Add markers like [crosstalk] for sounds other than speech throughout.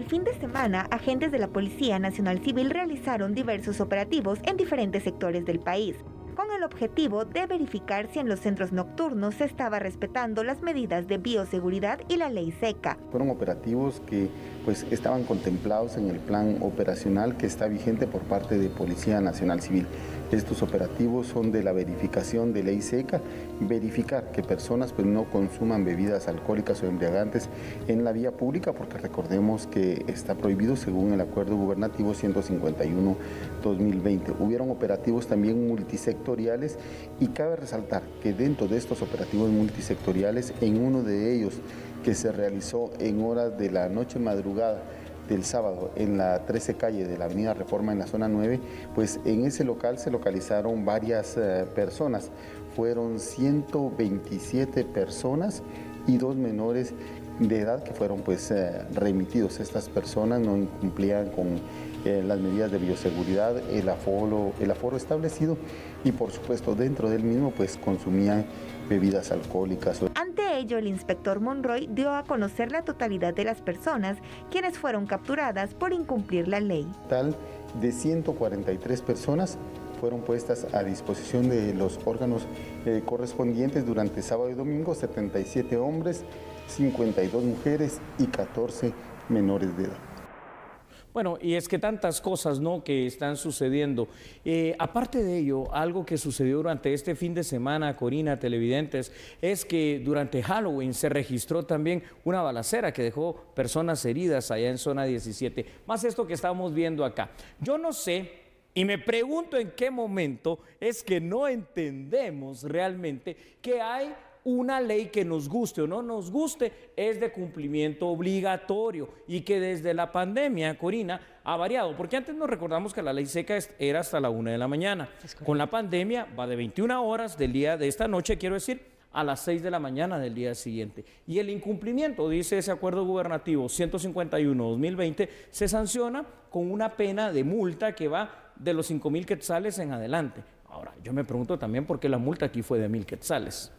el fin de semana, agentes de la Policía Nacional Civil realizaron diversos operativos en diferentes sectores del país, con el objetivo de verificar si en los centros nocturnos se estaba respetando las medidas de bioseguridad y la ley seca. Fueron operativos que pues, estaban contemplados en el plan operacional que está vigente por parte de Policía Nacional Civil. Estos operativos son de la verificación de ley seca, verificar que personas pues, no consuman bebidas alcohólicas o embriagantes en la vía pública, porque recordemos que está prohibido según el acuerdo gubernativo 151-2020. Hubieron operativos también multisectoriales y cabe resaltar que dentro de estos operativos multisectoriales, en uno de ellos que se realizó en horas de la noche madrugada, el sábado en la 13 calle de la Avenida Reforma en la zona 9, pues en ese local se localizaron varias eh, personas. Fueron 127 personas y dos menores de edad que fueron pues eh, remitidos. Estas personas no incumplían con eh, las medidas de bioseguridad, el aforo, el aforo establecido y por supuesto dentro del mismo pues consumían bebidas alcohólicas. Ante ello, el inspector Monroy dio a conocer la totalidad de las personas quienes fueron capturadas por incumplir la ley. Tal de 143 personas fueron puestas a disposición de los órganos eh, correspondientes durante sábado y domingo, 77 hombres, 52 mujeres y 14 menores de edad. Bueno, y es que tantas cosas, ¿no?, que están sucediendo. Eh, aparte de ello, algo que sucedió durante este fin de semana, Corina, televidentes, es que durante Halloween se registró también una balacera que dejó personas heridas allá en zona 17. Más esto que estamos viendo acá. Yo no sé... Y me pregunto en qué momento es que no entendemos realmente que hay una ley que nos guste o no nos guste es de cumplimiento obligatorio y que desde la pandemia, Corina, ha variado, porque antes nos recordamos que la ley seca era hasta la una de la mañana. Con la pandemia va de 21 horas del día de esta noche, quiero decir, a las 6 de la mañana del día siguiente. Y el incumplimiento, dice ese acuerdo gubernativo 151-2020, se sanciona con una pena de multa que va de los cinco mil quetzales en adelante. Ahora, yo me pregunto también por qué la multa aquí fue de mil quetzales.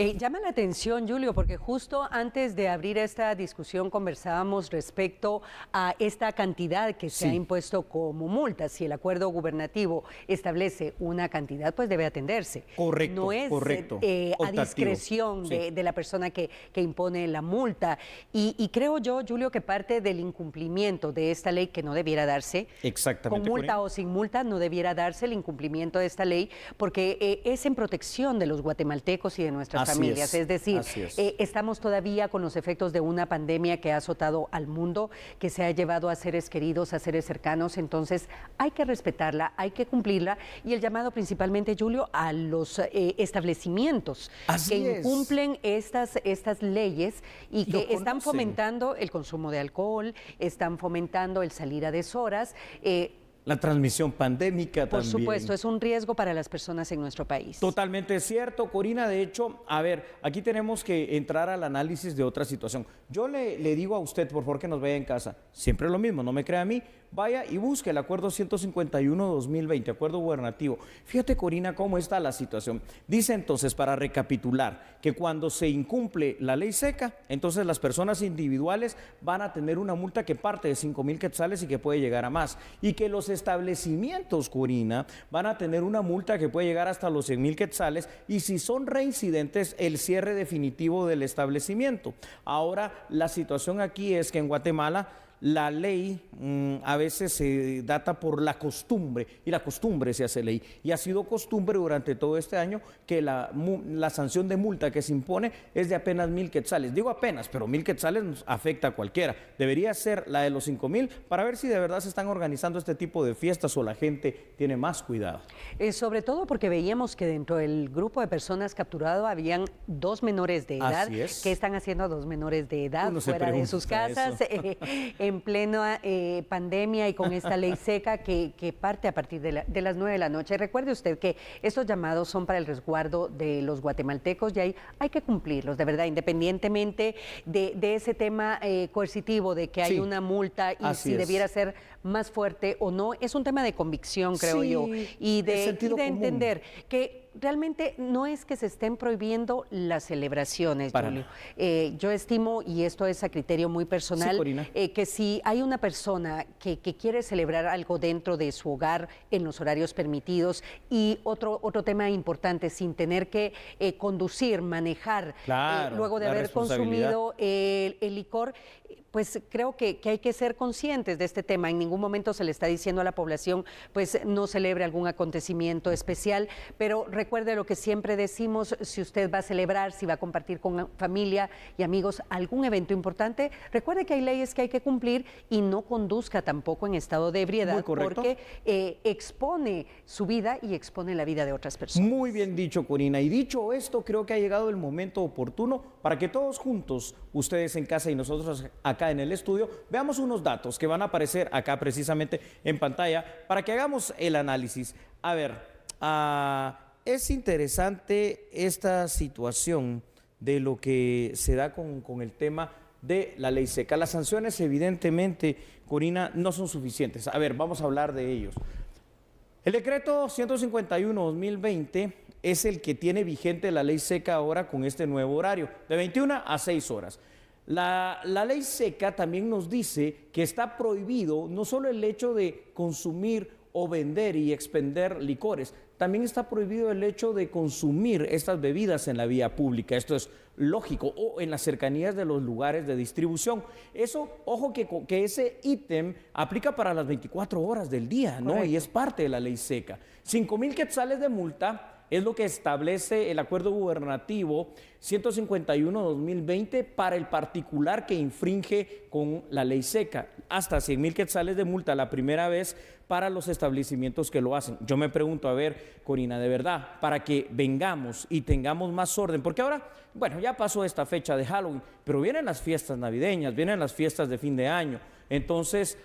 Eh, llama la atención, Julio, porque justo antes de abrir esta discusión conversábamos respecto a esta cantidad que se ha impuesto como multa. Si el acuerdo gubernativo establece una cantidad, pues debe atenderse. Correcto. No es eh, a discreción de, la persona que, impone la multa. Y, creo yo, Julio, que parte del incumplimiento de esta ley que no debiera darse, Exactamente, con multa o sin multa, no debiera darse el incumplimiento de esta ley, porque eh, es en protección de los guatemaltecos y de nuestras familias. Es, decir, eh, estamos todavía con los efectos de una pandemia que ha azotado al mundo, que se ha llevado a seres queridos, a seres cercanos, entonces hay que respetarla, hay que cumplirla y el llamado principalmente, Julio, a los eh, establecimientos que incumplen estas, estas leyes y que están fomentando el consumo de alcohol, están fomentando el salir a deshoras. Eh, la transmisión pandémica también. Por supuesto, es un riesgo para las personas en nuestro país. Totalmente cierto, Corina. De hecho, a ver, aquí tenemos que entrar al análisis de otra situación. Yo le, digo a usted, por favor, que nos vaya en casa. Siempre lo mismo, no me crea a mí vaya y busque el acuerdo 151-2020, acuerdo gubernativo. Fíjate, Corina, cómo está la situación. Dice entonces, para recapitular, que cuando se incumple la ley seca, entonces las personas individuales van a tener una multa que parte de 5 mil quetzales y que puede llegar a más. Y que los establecimientos, Corina, van a tener una multa que puede llegar hasta los 100 mil quetzales y si son reincidentes, el cierre definitivo del establecimiento. Ahora, la situación aquí es que en Guatemala la ley mm, a veces se data por la costumbre y la costumbre se hace ley. Y ha sido costumbre durante todo este año que la, sanción de multa que se impone es de apenas mil quetzales. Digo apenas, pero mil quetzales nos afecta a cualquiera. Debería ser la de los cinco mil para ver si de verdad se están organizando este tipo de fiestas o la gente tiene más cuidado. Eh, sobre todo porque veíamos que dentro del grupo de personas capturado habían dos menores de edad que están haciendo a dos menores de edad fuera de sus casas. [laughs] [laughs] en plena eh, pandemia y con esta ley seca que, parte a partir de, las 9 de la noche. Recuerde usted que estos llamados son para el resguardo de los guatemaltecos y ahí hay que cumplirlos, de verdad, independientemente de, ese tema eh, coercitivo de que hay una multa y si debiera ser más fuerte o no. Es un tema de convicción, creo yo, y de, y de entender que realmente no es que se estén prohibiendo las celebraciones, Julio. Eh, yo estimo, y esto es a criterio muy personal, eh, que si hay una persona que, quiere celebrar algo dentro de su hogar en los horarios permitidos y otro, otro tema importante, sin tener que eh, conducir, manejar, luego de haber consumido el licor, pues creo que, hay que ser conscientes de este tema. En ningún momento se le está diciendo a la población, pues no celebre algún acontecimiento especial, pero recuerde lo que siempre decimos, si usted va a celebrar, si va a compartir con familia y amigos algún evento importante, recuerde que hay leyes que hay que cumplir y no conduzca tampoco en estado de ebriedad, porque eh, expone su vida y expone la vida de otras personas. Muy bien dicho, Corina. Y dicho esto, creo que ha llegado el momento oportuno para que todos juntos ustedes en casa y nosotros acá en el estudio, veamos unos datos que van a aparecer acá precisamente en pantalla para que hagamos el análisis. A ver, ah, es interesante esta situación de lo que se da con, con el tema de la ley seca. Las sanciones, evidentemente, Corina, no son suficientes. A ver, vamos a hablar de ellos. El decreto 151-2020 es el que tiene vigente la ley seca ahora con este nuevo horario, de 21 a 6 horas. La, ley seca también nos dice que está prohibido no solo el hecho de consumir o vender y expender licores, también está prohibido el hecho de consumir estas bebidas en la vía pública. Esto es lógico, o en las cercanías de los lugares de distribución. Eso, ojo que, que ese ítem aplica para las 24 horas del día, ¿no? Y es parte de la ley seca. 5000 mil quetzales de multa es lo que establece el acuerdo gubernativo 151-2020 para el particular que infringe con la ley seca. Hasta 100 mil quetzales de multa la primera vez para los establecimientos que lo hacen. Yo me pregunto, a ver, Corina, de verdad, para que vengamos y tengamos más orden, porque ahora, bueno, ya pasó esta fecha de Halloween, pero vienen las fiestas navideñas, vienen las fiestas de fin de año. Entonces,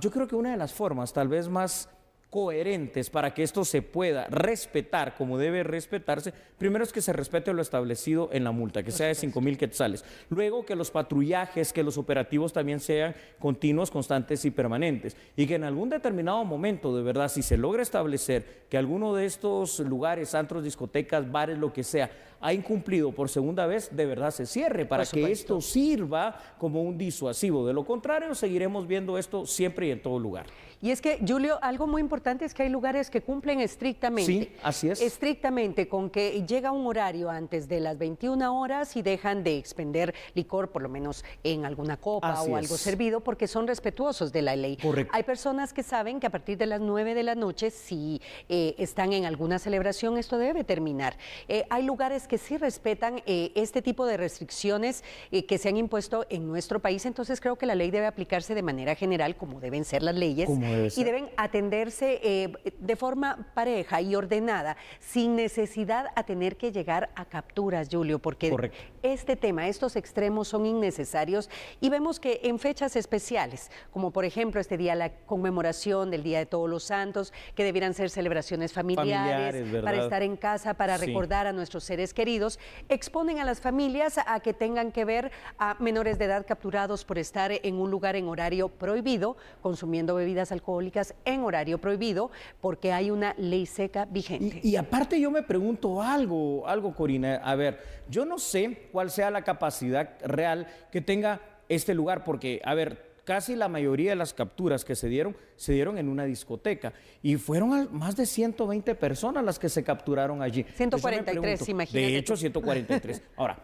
yo creo que una de las formas tal vez más coherentes para que esto se pueda respetar como debe respetarse, primero es que se respete lo establecido en la multa, que sea de 5 mil quetzales. Luego que los patrullajes, que los operativos también sean continuos, constantes y permanentes. Y que en algún determinado momento, de verdad, si se logra establecer que alguno de estos lugares, antros, discotecas, bares, lo que sea, ha incumplido por segunda vez, de verdad se cierre, para que esto sirva como un disuasivo. De lo contrario, seguiremos viendo esto siempre y en todo lugar. Y es que, Julio, algo muy importante es que hay lugares que cumplen estrictamente. Sí, así es. Estrictamente, con que llega un horario antes de las 21 horas y dejan de expender licor, por lo menos en alguna copa o algo servido, porque son respetuosos de la ley. Correcto. Hay personas que saben que a partir de las 9 de la noche, si eh, están en alguna celebración, esto debe terminar. Eh, hay lugares que sí respetan eh, este tipo de restricciones eh, que se han impuesto en nuestro país, entonces creo que la ley debe aplicarse de manera general, como deben ser las leyes, y deben atenderse eh, de forma pareja y ordenada, sin necesidad a tener que llegar a capturas, Julio, porque este tema, estos extremos son innecesarios y vemos que en fechas especiales, como por ejemplo este día, la conmemoración del Día de Todos los Santos, que debieran ser celebraciones familiares, para estar en casa, para recordar a nuestros seres queridos, exponen a las familias a que tengan que ver a menores de edad capturados por estar en un lugar en horario prohibido, consumiendo bebidas alcohólicas en horario prohibido, porque hay una ley seca vigente. Y, aparte yo me pregunto algo, algo Corina, a ver, yo no sé cuál sea la capacidad real que tenga este lugar, porque, a ver, Casi la mayoría de las capturas que se dieron se dieron en una discoteca y fueron más de 120 personas las que se capturaron allí. 143, imagínate. De hecho, 143. Ahora,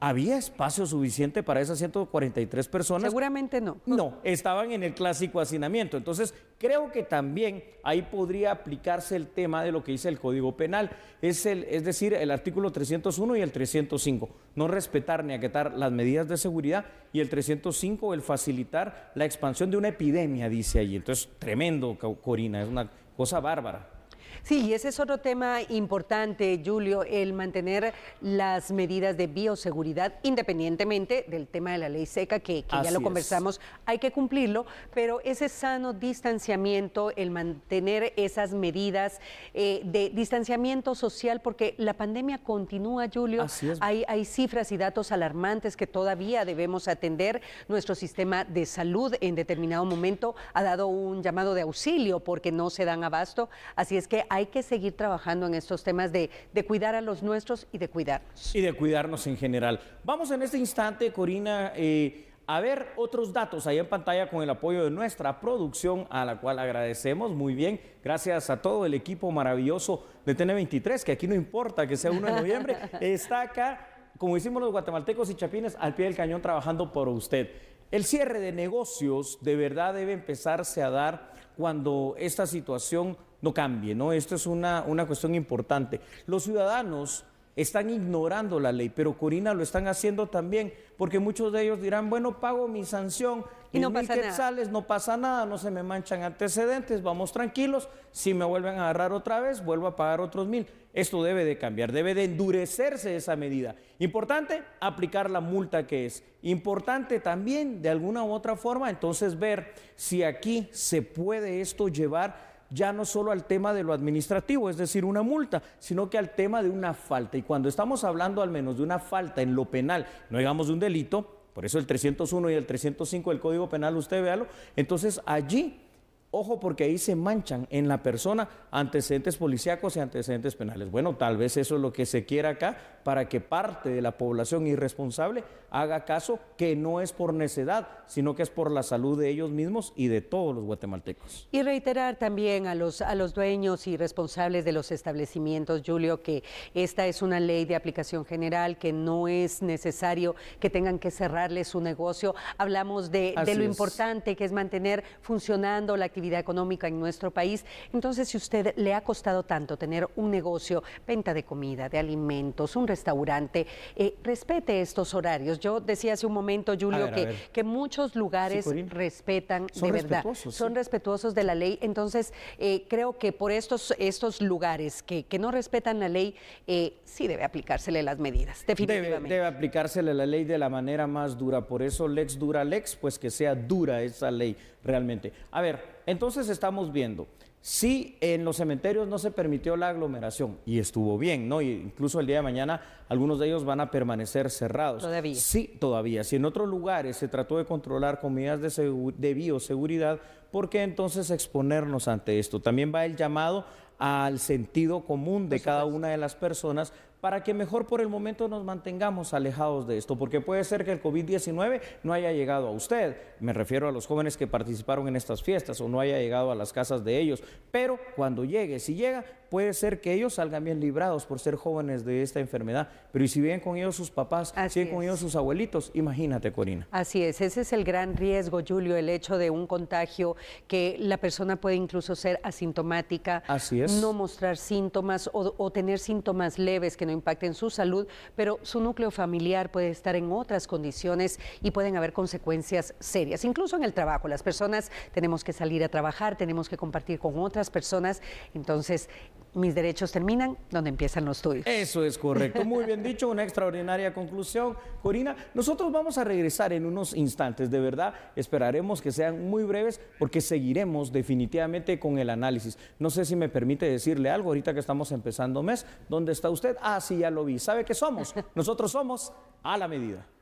¿Había espacio suficiente para esas 143 personas? Seguramente no. No, estaban en el clásico hacinamiento. Entonces, creo que también ahí podría aplicarse el tema de lo que dice el Código Penal, es, el, es decir, el artículo 301 y el 305, no respetar ni aquetar las medidas de seguridad, y el 305, el facilitar la expansión de una epidemia, dice ahí. Entonces, tremendo, Corina, es una cosa bárbara. Sí, y ese es otro tema importante, Julio, el mantener las medidas de bioseguridad independientemente del tema de la ley seca, que, ya lo conversamos, hay que cumplirlo, pero ese sano distanciamiento, el mantener esas medidas eh, de distanciamiento social, porque la pandemia continúa, Julio, hay, hay cifras y datos alarmantes que todavía debemos atender. Nuestro sistema de salud en determinado momento ha dado un llamado de auxilio porque no se dan abasto, así es que hay que seguir trabajando en estos temas de, cuidar a los nuestros y de cuidarnos. Y de cuidarnos en general. Vamos en este instante, Corina. Eh, a ver otros datos ahí en pantalla con el apoyo de nuestra producción, a la cual agradecemos muy bien. Gracias a todo el equipo maravilloso de TN23, que aquí no importa que sea 1 de noviembre, [laughs] está acá, como hicimos los guatemaltecos y chapines, al pie del cañón trabajando por usted. El cierre de negocios de verdad debe empezarse a dar cuando esta situación no cambie, ¿no? Esto es una, una cuestión importante. Los ciudadanos están ignorando la ley, pero Corina lo están haciendo también, porque muchos de ellos dirán, bueno, pago mi sanción, y no pasa no pasa nada, no se me manchan antecedentes, vamos tranquilos, si me vuelven a agarrar otra vez, vuelvo a pagar otros mil. Esto debe de cambiar, debe de endurecerse esa medida. Importante, aplicar la multa que es. Importante también, de alguna u otra forma, entonces ver si aquí se puede esto llevar ya no solo al tema de lo administrativo, es decir, una multa, sino que al tema de una falta. Y cuando estamos hablando al menos de una falta en lo penal, no digamos de un delito, por eso el 301 y el 305 del Código Penal, usted véalo, entonces allí Ojo porque ahí se manchan en la persona antecedentes policíacos y antecedentes penales. Bueno, tal vez eso es lo que se quiera acá para que parte de la población irresponsable haga caso que no es por necedad, sino que es por la salud de ellos mismos y de todos los guatemaltecos. Y reiterar también a los, a los dueños y responsables de los establecimientos, Julio, que esta es una ley de aplicación general, que no es necesario que tengan que cerrarle su negocio. Hablamos de, lo importante que es mantener funcionando la actividad económica en nuestro país. Entonces, si usted le ha costado tanto tener un negocio, venta de comida, de alimentos, un restaurante, eh, respete estos horarios. Yo decía hace un momento, Julio, que, que, muchos lugares respetan de verdad, son respetuosos de la ley. Entonces, eh, creo que por estos, estos lugares que, no respetan la ley, eh, sí debe aplicársele las medidas, definitivamente. Debe, debe aplicársele la ley de la manera más dura. Por eso, Lex dura Lex, pues que sea dura esa ley realmente. A ver, entonces estamos viendo, si en los cementerios no se permitió la aglomeración, y estuvo bien, ¿no? incluso el día de mañana algunos de ellos van a permanecer cerrados. Todavía. Sí, todavía. Si en otros lugares se trató de controlar con medidas de, de bioseguridad, ¿por qué entonces exponernos ante esto? También va el llamado al sentido común de cada una de las personas para que mejor por el momento nos mantengamos alejados de esto, porque puede ser que el COVID-19 no haya llegado a usted, me refiero a los jóvenes que participaron en estas fiestas o no haya llegado a las casas de ellos, pero cuando llegue, si llega, puede ser que ellos salgan bien librados por ser jóvenes de esta enfermedad, pero ¿y si bien con ellos sus papás, si vienen con ellos sus abuelitos, imagínate, Corina. Así es, ese es el gran riesgo, Julio, el hecho de un contagio que la persona puede incluso ser asintomática, no mostrar síntomas o, o tener síntomas leves que no impacten su salud, pero su núcleo familiar puede estar en otras condiciones y pueden haber consecuencias serias, incluso en el trabajo. Las personas tenemos que salir a trabajar, tenemos que compartir con otras personas, entonces mis derechos terminan donde empiezan los tuyos. Eso es correcto. Muy bien dicho, una extraordinaria conclusión. Corina, nosotros vamos a regresar en unos instantes, de verdad. Esperaremos que sean muy breves porque seguiremos definitivamente con el análisis. No sé si me permite decirle algo ahorita que estamos empezando mes. ¿Dónde está usted? Ah, sí, ya lo vi. ¿Sabe qué somos? Nosotros somos a la medida.